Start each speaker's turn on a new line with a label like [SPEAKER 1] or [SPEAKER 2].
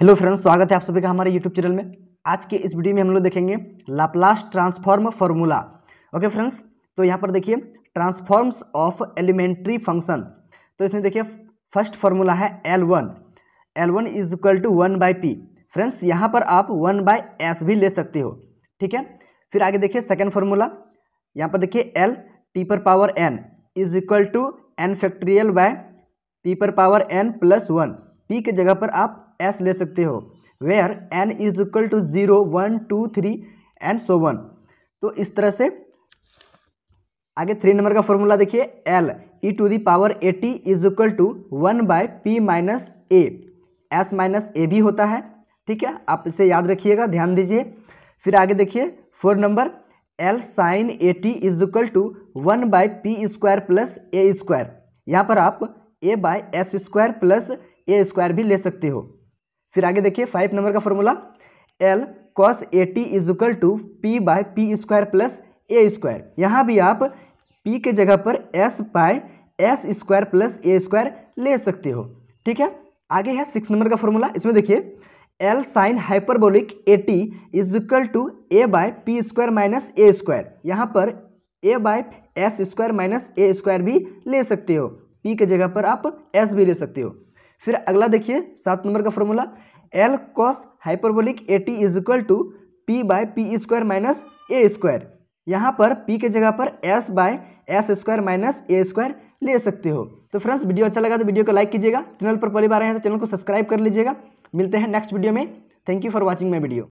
[SPEAKER 1] hello friends स्वागत है आप सभी का हमारे यूट्यूब चैनल में आज के इस वीडियो में हम लोग देखेंगे Laplace transform formula okay friends तो यहाँ पर देखिए ट्रांसफॉर्म्स ऑफ एलिमेंट्री फंक्शन तो इसमें देखिए फर्स्ट फॉर्मूला है L one L one is equal to one by P friends यहाँ पर आप वन बाई एस भी ले सकते हो ठीक है फिर आगे देखिए सेकेंड फार्मूला यहाँ पर देखिए एल टी पर power n is equal to n factorial by P पर power n plus one P के जगह पर आप एस ले सकते हो where n is equal to zero one two three and so on तो इस तरह से आगे थ्री नंबर का फॉर्मूला देखिए L E to the power A T is equal to one by P minus A S minus ए भी होता है ठीक है आप इसे याद रखिएगा ध्यान दीजिए फिर आगे देखिए four number L sine A T is equal to one by P square plus A square यहाँ पर आप A by S square plus A square भी ले सकते हो फिर आगे देखिए फाइव नंबर का formula L cos A T equal to P by P square plus A square यहाँ भी आप पी के जगह पर S by S square plus A square ले सकते हो ठीक है आगे है सिक्स नंबर का फॉर्मूला इसमें देखिए L sine hyperbolic A T equal to A by P square minus A square यहाँ पर A by S square minus A square भी ले सकते हो पी के जगह पर आप एस भी ले सकते हो फिर अगला देखिए सात नंबर का formula L cos hyperbolic A T is equal to P by P square minus A square यहाँ पर पी के जगह पर S by S square minus A square ले सकते हो तो फ्रेंड्स वीडियो अच्छा लगा तो वीडियो को लाइक कीजिएगा चैनल पर पहली बार आए हैं तो चैनल को सब्सक्राइब कर लीजिएगा मिलते हैं नेक्स्ट वीडियो में thank you for watching my video